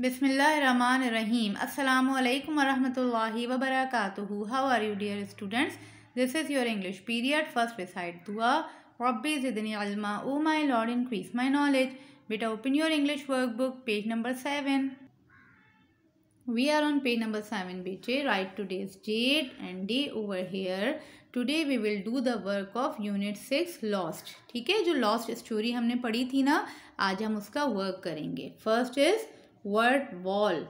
बिसमीम् अल्लाम वरहमल वबरक how are you dear students this is your English period first recite दुआ रब्बी जिदनी अलमा O my Lord increase my knowledge बेटा open your English workbook page number seven we are on page number seven बेटे write today date and day over here today we will do the work of unit six lost ठीक है जो lost story हमने पढ़ी थी ना आज हम उसका वर्क करेंगे first is word wall.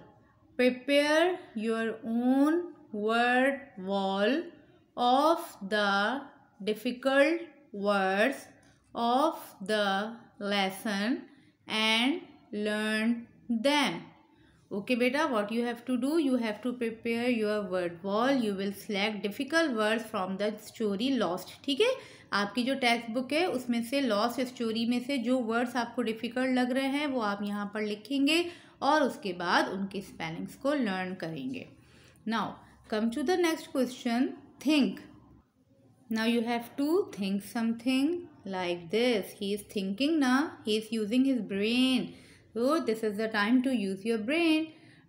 Prepare your own word wall of the difficult words of the lesson and learn them. Okay, beta, what you have to do? You have to prepare your word wall. You will select difficult words from the story lost. theek hai आपकी जो text book है उसमें से lost story में से जो words आपको difficult लग रहे हैं वो आप यहाँ पर लिखेंगे और उसके बाद उनके स्पेलिंग्स को लर्न करेंगे now come to the next question think now you have to think something like this he is thinking ना he is using his brain so this is the time to use your brain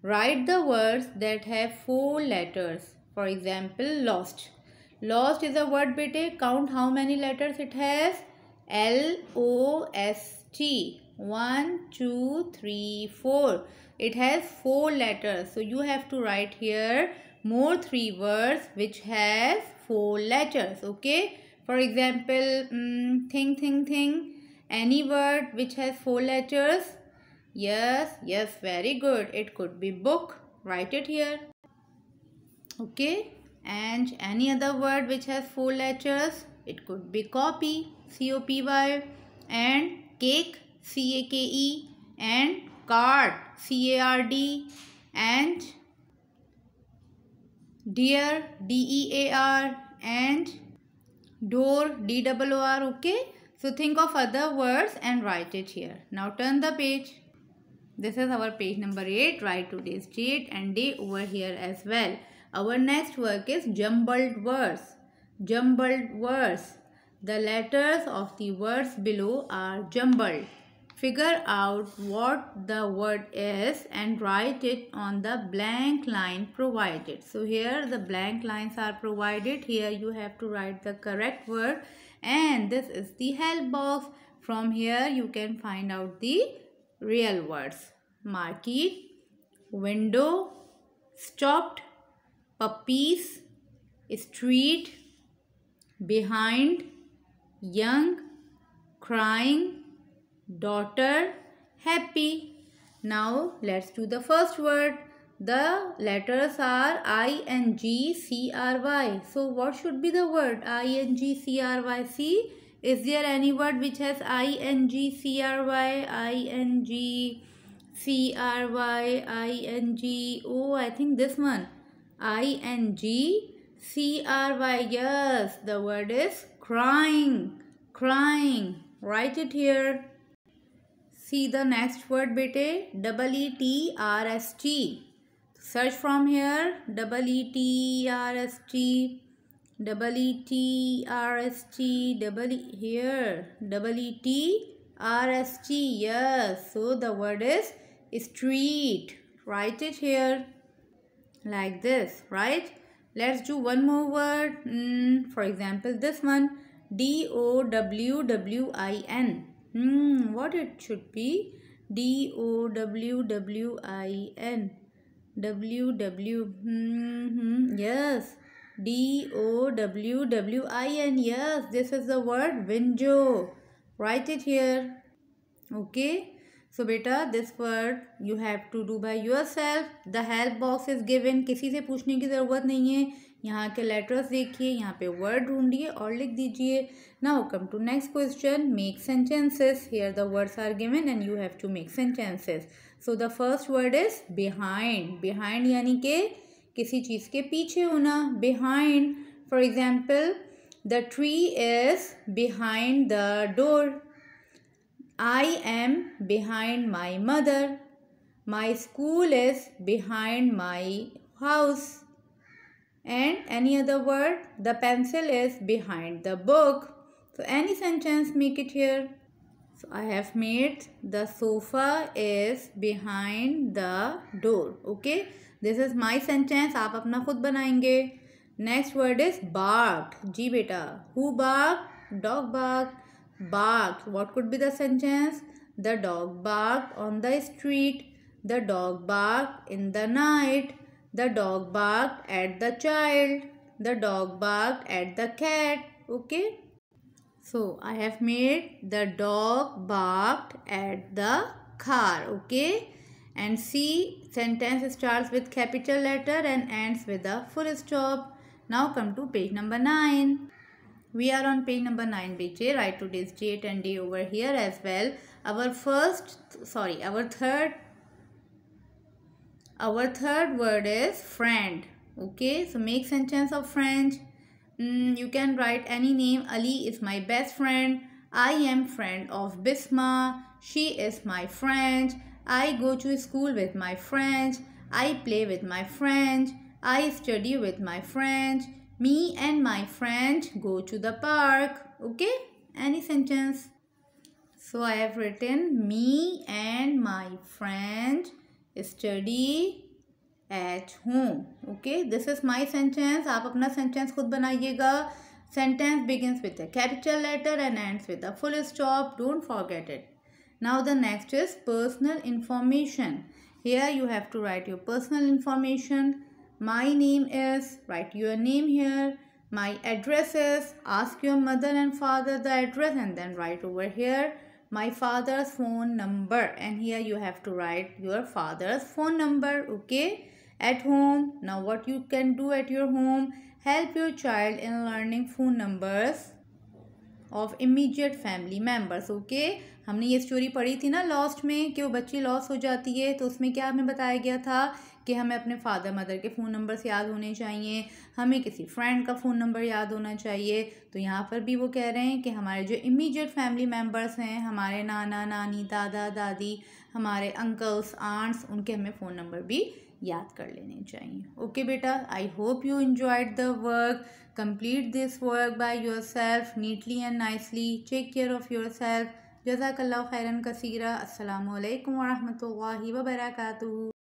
write the words that have four letters for example lost lost is a word बेटे count how many letters it has L O S T. One, two, three, four. It has four letters. So you have to write here more three words which has four letters. Okay. For example, um, thing, thing, thing. Any word which has four letters. Yes, yes, very good. It could be book. Write it here. Okay. And any other word which has four letters it could be copy, C-O-P-Y and cake, C-A-K-E and card, C-A-R-D and dear, D-E-A-R and door, D-O-O-R, okay? So think of other words and write it here. Now turn the page. This is our page number 8. Write today's date and day over here as well. Our next work is jumbled words jumbled words. The letters of the words below are jumbled. Figure out what the word is and write it on the blank line provided. So here the blank lines are provided. Here you have to write the correct word and this is the help box. From here you can find out the real words. Marquee, window, stopped, puppies, street, behind young crying daughter happy now let's do the first word the letters are i and g c r y so what should be the word i and g c r y c is there any word which has i and oh i think this one i and g C-R-Y. Yes, the word is crying. Crying. Write it here. See the next word, bete. W-E-T-R-S-T. Search from here. W-E-T-R-S-T. W-E-T-R-S-T. W here. W-E-T-R-S-T. Yes. So the word is street. Write it here. Like this, right? Let's do one more word. Mm, for example, this one. D-O-W-W-I-N. Mm, what it should be? D-O-W-W-I-N. W-W. Mm -hmm. Yes. D-O-W-W-I-N. Yes, this is the word window. Write it here. Okay. So बेटा this word you have to do by yourself the help box is given किसी से पूछने की ज़रूरत नहीं है यहाँ के लेटर्स देखिए यहाँ पे वर्ड ढूंढिए और लिख दीजिए now come to next question make sentences here the words are given and you have to make sentences so the first word is behind behind यानी के किसी चीज़ के पीछे होना behind for example the tree is behind the door I am behind my mother. My school is behind my house. And any other word? The pencil is behind the book. So any sentence make it here. So I have made the sofa is behind the door. Okay. This is my sentence. आप अपना खुद बनाएंगे. Next word is barked. जी बेटा. Who barked? Dog barked barked. What could be the sentence? The dog barked on the street. The dog barked in the night. The dog barked at the child. The dog barked at the cat. Okay. So, I have made the dog barked at the car. Okay. And C sentence starts with capital letter and ends with a full stop. Now come to page number 9. We are on page number 9bj. Write today's date and day over here as well. Our first, sorry, our third, our third word is friend. Okay, so make sentence of friend. Mm, you can write any name. Ali is my best friend. I am friend of Bisma. She is my friend. I go to school with my friend. I play with my friend. I study with my friend. Me and my friend go to the park. Okay? Any sentence. So I have written me and my friend study at home. Okay? This is my sentence. आप अपना sentence खुद बनाइएगा. Sentence begins with a capital letter and ends with a full stop. Don't forget it. Now the next is personal information. Here you have to write your personal information. My name is, write your name here. My address is, ask your mother and father the address and then write over here my father's phone number and here you have to write your father's phone number okay at home now what you can do at your home help your child in learning phone numbers of immediate family members okay हमने ये story पढ़ी थी ना lost में कि वो बच्ची loss हो जाती है तो उसमें क्या हमें बताया गया था कि हमें अपने फादर मदर के फ़ोन नंबर से याद होने चाहिए हमें किसी फ्रेंड का फ़ोन नंबर याद होना चाहिए तो यहाँ पर भी वो कह रहे हैं कि हमारे जो इमीडिएट फैमिली मेम्बर्स हैं हमारे नाना नानी दादा दादी हमारे अंकल्स आंट्स उनके हमें फ़ोन नंबर भी याद कर लेने चाहिए ओके बेटा I hope you enjoyed the work work this yourself neatly and nicely take care of yourself जजाकल्ला खैरन कसीरा अल्लाम वरहमल वर्क